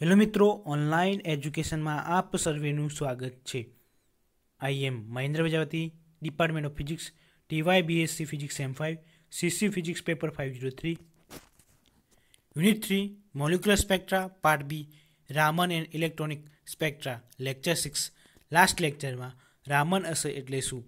hello મિત્રો online એજ્યુકેશનમાં આપ સર્વેનું સ્વાગત છે I am Mahendra Prajapati department of physics TY BSc physics M five CC physics paper five zero three unit three molecular spectra part B Raman and electronic spectra lecture six last લેક્ચરમાં રામન અસર એટલે શું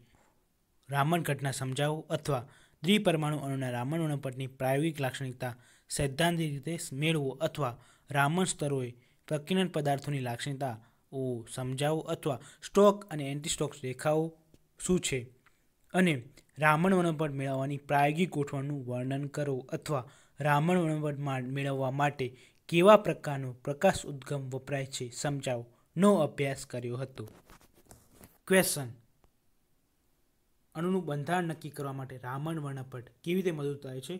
રામન ઘટના સમજાવો અથવા દ્વિપરમાણુ અણુના રામન અણુ પ્રાયોગિક લાક્ષણિકતા સૈદ્ધાંતિક રીતે મેળવો અથવા રામન સ્તરોએ પ્રકિરણ પદાર્થોની લાક્ષણિકતા ઓ સમજાવો અથવા સ્ટોક અને એન્ટી સ્ટોક રેખાઓ શું છે અને રામણ વનપટ મેળવવાની પ્રાયોગિક ગોઠવણનું વર્ણન કરો અથવા રામણ વનપટ મેળવવા માટે કેવા પ્રકારનો પ્રકાશ ઉદ્ગમ વપરાય છે સમજાવો નો અભ્યાસ કર્યો હતો ક્વેશ્ચન અણુનું બંધારણ નક્કી કરવા માટે રામણ વર્ણપટ કેવી રીતે મદદ થાય છે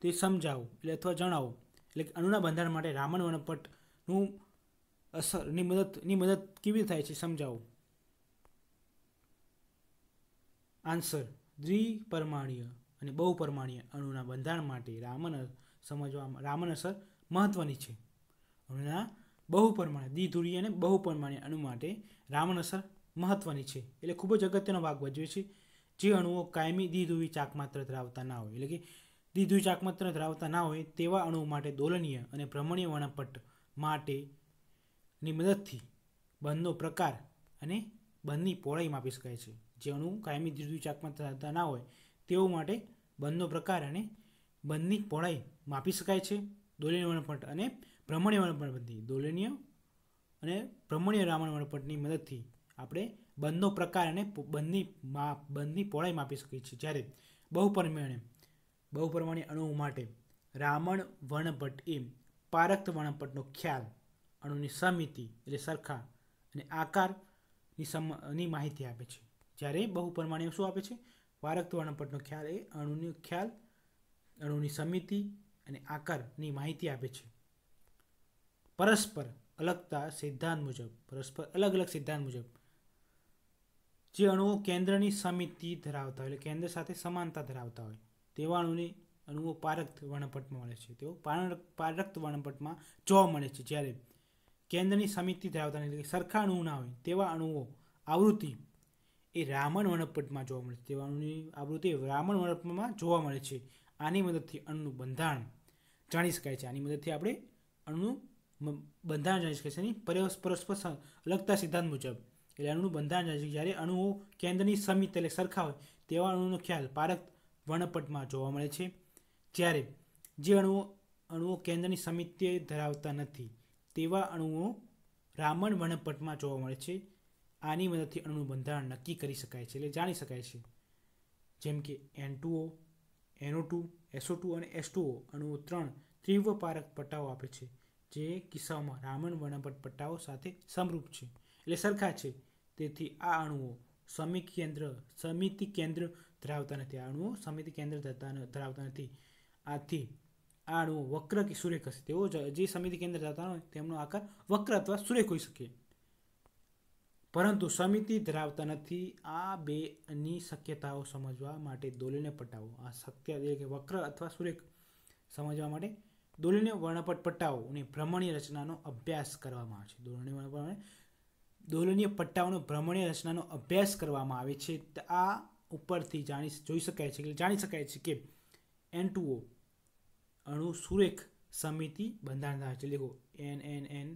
તે સમજાવો એટલે અથવા જણાવો એટલે કે અણુના બંધારણ માટે રામન વનપટનું અસરની મદદની મદદ કેવી રીતે થાય છે સમજાવો આન્સર દ્વિપરમાણીય અને બહુપરમાણીય અણુના બંધારણ માટે રામન સમજવામાં રામન અસર મહત્વની છે અણુના બહુપરમાણ્ય દ્વિધુરી અને બહુપરમાણીય અણુ માટે રામન અસર મહત્વની છે એટલે ખૂબ જ અગત્યનો ભાગ ભજવે છે જે અણુઓ કાયમી ચાક માત્ર ધરાવતા ના હોય એટલે કે દીધું ચાકમત્ર ધરાવતા ના હોય તેવા અણુઓ માટે દોલનીય અને ભ્રમણીય વર્ણપટ માટેની મદદથી બંધનો પ્રકાર અને બંધની પહોળાઈ માપી શકાય છે જે અણુ કાયમી દ્વિધ્રુવ ચાકમત્ર ધરાવતા ના હોય તેઓ માટે બંધનો પ્રકાર અને બંધની પહોળાઈ માપી શકાય છે દોલનીય વર્ણપટ અને ભ્રમણીય બંધી દોલનીય અને ભ્રમણીય રામણ વર્ણપટની મદદથી આપણે બંધનો પ્રકાર અને બંધની માપ બંધની પહોળાઈ માપી શકીએ છીએ જ્યારે બહુપરિમાણે બહુપરમાણી અણુઓ માટે રામણ વણભટ્ટ એ પારક્ત વણભટ્ટનો ખ્યાલ અણુની સમિતિ એટલે સરખા અને આકારની સમની માહિતી આપે છે જ્યારે બહુપરમાણીઓ શું આપે છે પારક્ત વણભટ્ટનો ખ્યાલ એ અણુનો ખ્યાલ અણુની સમિતિ અને આકારની માહિતી આપે છે પરસ્પર અલગતા સિદ્ધાંત મુજબ પરસ્પર અલગ અલગ સિદ્ધાંત મુજબ જે અણુઓ કેન્દ્રની સમિતિ ધરાવતા હોય એટલે કેન્દ્ર સાથે સમાનતા ધરાવતા હોય તેવાણુંની અણુઓ પારક્ત વર્ણપટમાં મળે છે તેઓ પારક્ત વર્ણપટમાં જોવા મળે છે જ્યારે કેન્દ્રની સમિતિ ધરાવતા એટલે કે સરખા અણુ ના હોય તેવા અણુઓ આવૃત્તિ એ રામણ વર્ણપટમાં જોવા મળે છે તેવા અણુની આવૃત્તિ રામણ વર્ણપટમાં જોવા મળે છે આની મદદથી અણુનું બંધારણ જાણી શકાય છે આની મદદથી આપણે અણુનું બંધારણ જાણી શકાય છે એની પરસ્પર લગતા સિદ્ધાંત મુજબ એટલે અણુનું બંધારણ જાણી શકાય જ્યારે અણુઓ કેન્દ્રની સમિત એટલે સરખા હોય તેવા અણુનો ખ્યાલ પારક વર્ણપટમાં જોવા મળે છે જ્યારે જે અણુઓ અણુઓ કેન્દ્રની સમિતિ ધરાવતા નથી તેવા અણુઓ રામણ વર્ણપટમાં જોવા મળે છે આની મદદથી અણુનું બંધારણ નક્કી કરી શકાય છે એટલે જાણી શકાય છે જેમ કે N two O NO two SO two અને એસ ટુઓ અણુઓ ત્રણ તીવ્ર પારક પટ્ટાઓ આપે છે જે કિસ્સાઓમાં રામણ વર્ણપટ પટ્ટાઓ સાથે સમરૂપ છે એટલે સરખા છે તેથી આ અણુઓ સમિત કેન્દ્ર સમિતિ કેન્દ્ર ધરાવતા નથી આ અણુઓ સમિતિ કેન્દ્ર ધરતા ધરાવતા નથી આથી આ અણુઓ વક્ર કે સુરેખ હશે તેઓ જે સમિતિ કેન્દ્ર ધરાવતા હોય તેમનો આકાર વક્ર અથવા સુરેખ હોઈ શકે પરંતુ સમિતિ ધરાવતા નથી આ બેની શક્યતાઓ સમજવા માટે દોલીને પટાવો આ શક્ય એટલે કે વક્ર અથવા સુરેખ સમજવા માટે દોલીને વર્ણપટ પટ્ટાઓ અને ભ્રમણીય રચનાનો અભ્યાસ કરવામાં આવે છે દોલની વર્ણપટ દોલનીય પટ્ટાઓનો ભ્રમણીય રચનાનો અભ્યાસ કરવામાં આવે છે આ ઉપરથી જાણી જોઈ શકાય છે કે જાણી શકાય છે કે એન ટુઓ અણુ સુરેખ સમિતિ બંધારણ ધરાવે છે લેખો N N N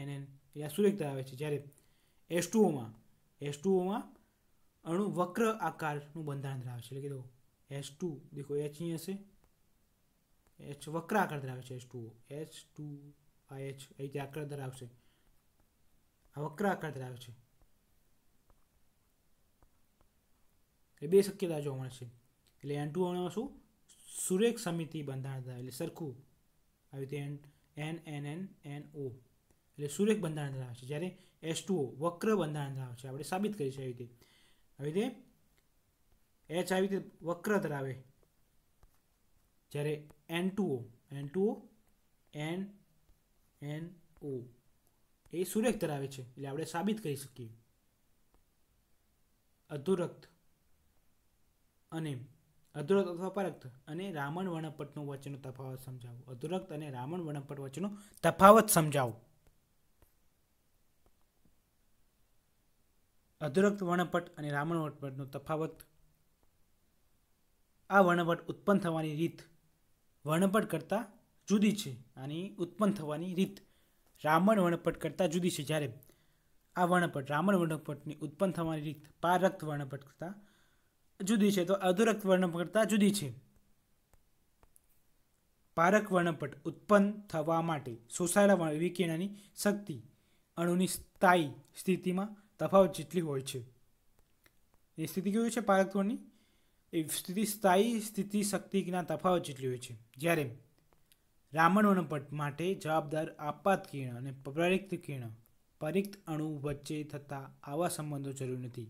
N N એ આ સુરેખ ધરાવે છે જ્યારે એસ ટુઓમાં એસ ટુઓમાં અણુ વક્ર આકારનું બંધારણ ધરાવે છે એટલે કે દેખો એસ ટુ દેખો એચ અહીં હશે એચ વક્ર આકાર ધરાવે છે S two O H two આ એચ એ આકાર ધરાવશે આ વક્ર આકાર ધરાવે છે એટલે બે શક્યતા જોવા મળે છે એટલે એન ટુ અણુમાં શું સુરેખ સમિતિ બંધારણ ધરાવે એટલે સરખું આવી રીતે N N N N N O એટલે સુરેખ બંધારણ ધરાવે છે જ્યારે એસ ટુ વક્ર બંધારણ ધરાવે છે આપણે સાબિત કરી છે આવી રીતે આવી રીતે એચ આવી રીતે વક્ર ધરાવે જ્યારે N two O N two O N N O એ સુરેખ ધરાવે છે એટલે આપણે સાબિત કરી શકીએ અધુરક્ત અને અધુરક્ત અથવા પરક્ત અને રામણ વર્ણપટનું વચનો તફાવત સમજાવો અધુરક્ત અને રામણ વર્ણપટ વચનો તફાવત સમજાવો અધુરક્ત વર્ણપટ અને રામણ વર્ણપટનો તફાવત આ વર્ણપટ ઉત્પન્ન થવાની રીત વર્ણપટ કરતાં જુદી છે અને ઉત્પન્ન થવાની રીત રામણ વર્ણપટ કરતાં જુદી છે જ્યારે આ વર્ણપટ રામણ વર્ણપટની ઉત્પન્ન થવાની રીત પારક્ત વર્ણપટ કરતાં જુદી છે તો અધુરક્ત વર્ણપ જુદી છે પારક વર્ણપટ ઉત્પન્ન થવા માટે શોષાયેલા વિકિરણની શક્તિ અણુની સ્થાયી સ્થિતિમાં તફાવત જેટલી હોય છે એ સ્થિતિ કેવી છે પારકત્વની એ સ્થિતિ સ્થાયી સ્થિતિ શક્તિના તફાવત જેટલી હોય છે જ્યારે રામણ વર્ણપટ માટે જવાબદાર આપાત કિરણ અને પરિક્ત કિરણ પરિક્ત અણુ વચ્ચે થતા આવા સંબંધો જરૂર નથી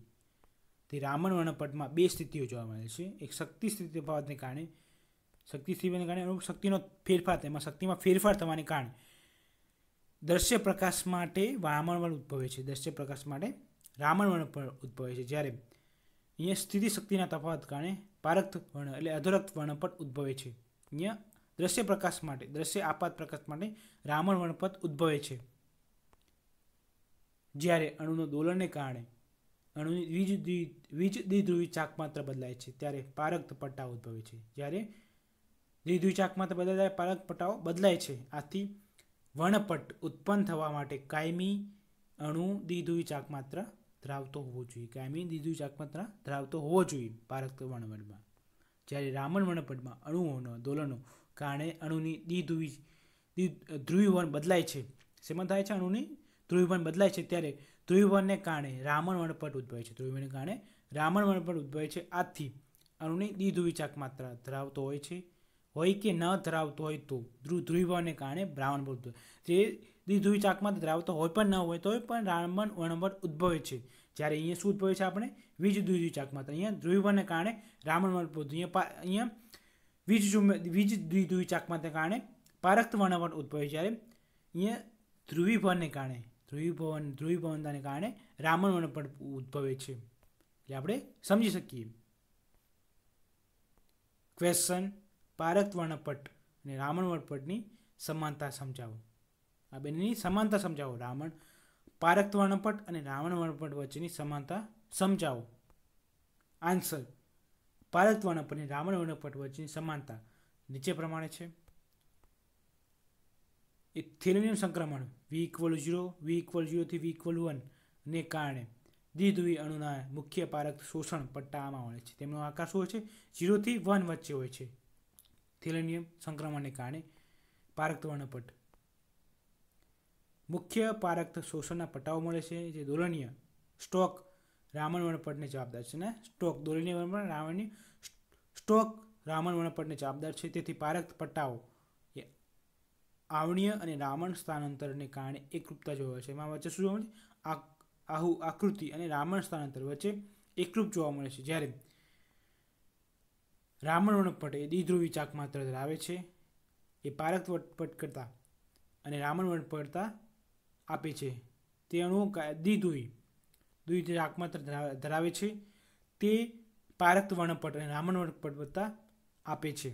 તે રામણ વર્ણપટમાં બે સ્થિતિઓ જોવા મળે છે એક શક્તિ સ્થિતિ તફાવતને કારણે શક્તિ સ્થિતિને કારણે અનુરૂપ શક્તિનો ફેરફાર તેમાં શક્તિમાં ફેરફાર થવાને કારણે દ્રશ્ય પ્રકાશ માટે વર્ણ ઉદ્ભવે છે દ્રશ્ય પ્રકાશ માટે રામણવણ પર ઉદ્ભવે છે જ્યારે અહીંયા સ્થિતિ શક્તિના તફાવત કારણે પારક્ત વર્ણ એટલે અધરક્ત વર્ણપટ ઉદ્ભવે છે અહીંયા દ્રશ્ય પ્રકાશ માટે દ્રશ્ય આપાત પ્રકાશ માટે રામણ વર્ણપટ ઉદ્ભવે છે જ્યારે અણુનો દોલનને કારણે અણુની વીજ વીજ દ્વિધ્રુવી ચાક માત્ર બદલાય છે ત્યારે પારક પટ્ટાઓ ઉદ્ભવે છે જ્યારે દ્વિધ્રુવી ચાક માત્ર બદલાય પારક પટ્ટાઓ બદલાય છે આથી વર્ણપટ ઉત્પન્ન થવા માટે કાયમી અણુ દ્વિધ્રુવી ચાક માત્ર ધરાવતો હોવો જોઈએ કાયમી દ્વિધ્રુવી ચાક માત્ર ધરાવતો હોવો જોઈએ પારક વર્ણપટમાં જ્યારે રામણ વર્ણપટમાં અણુઓનો દોલનો કારણે અણુની દ્વિધ્રુવી વર્ણ બદલાય છે શેમાં થાય છે અણુની ધ્રુવીવર્ણ બદલાય છે ત્યારે ધ્રુવીવર્ણને કારણે રામણ વણપટ ઉદ્ભવે છે ધ્રુવીવર્ણને કારણે રામણ વણપટ ઉદ્ભવે છે આથી અણુની દ્વિધ્રુવી ચાક માત્ર ધરાવતો હોય છે હોય કે ન ધરાવતો હોય તો ધ્રુવ ધ્રુવીવર્ણને કારણે બ્રાહ્મણ ઉદ્ભવે જે દ્વિધુવી ચાકમાં ધરાવતો હોય પણ ન હોય તો પણ રામણ વણવટ ઉદ્ભવે છે જ્યારે અહીંયા શું ઉદ્ભવે છે આપણે વીજ દ્વિધ્રુવી ચાકમાત્ર અહીંયા ધ્રુવીવર્ણને કારણે રામણ વણવટ અહીંયા અહીંયા વીજ વીજ દ્વિધ્રુવી ચાકમાત્રને કારણે પારક્ત વર્ણવટ ઉદ્ભવે છે જ્યારે અહીંયા ધ્રુવીભરને કારણે ધ્રુવીભવન ધ્રુવીભવનતાને કારણે રામણવન પણ ઉદ્ભવે છે એટલે આપણે સમજી શકીએ ક્વેશ્ચન પારક વર્ણપટ અને રામણ વર્ણપટની સમાનતા સમજાવો આ બંનેની સમાનતા સમજાવો રામણ પારક વર્ણપટ અને રાવણ વર્ણપટ વચ્ચેની સમાનતા સમજાવો આન્સર પારક વર્ણપટ અને રામણ વર્ણપટ વચ્ચેની સમાનતા નીચે પ્રમાણે છે એ થેલેમિયમ સંક્રમણ V equal zero V equal ઝીરોથી વી ઇક્વલ વનને કારણે દ્વિધ્રુવી અણુના મુખ્ય પારક શોષણ પટ્ટામાં વળે છે તેમનો આકાર શું હોય છે ઝીરોથી વન વચ્ચે હોય છે થેલેમિયમ સંક્રમણને કારણે પારક વર્ણપટ મુખ્ય પારક શોષણના પટ્ટાઓ મળે છે જે દોલનીય સ્ટોક રામણ વણપટને જવાબદાર છે ને સ્ટોક દોલનીય વણપટ રાવણની સ્ટોક રામણ વણપટને જવાબદાર છે તેથી પારક પટ્ટાઓ આવણીય અને રામણ સ્થાનાંતરને કારણે એકરૂપતા જોવા મળે છે એમાં વચ્ચે શું જોવા મળે આહુ આકૃતિ અને રામણ સ્થાનાંતર વચ્ચે એકરૂપ જોવા મળે છે જ્યારે રામણ વર્ણપટ એ દ્વિધ્રુવી ચાક માત્ર ધરાવે છે એ પારક વટપટ કરતા અને રામણ વટપટતા આપે છે તે અણુઓ દ્વિધ્રુવી દ્વિધ્રુવી ચાક માત્ર ધરાવે છે તે પારક વર્ણપટ અને રામણ વર્ણપટ આપે છે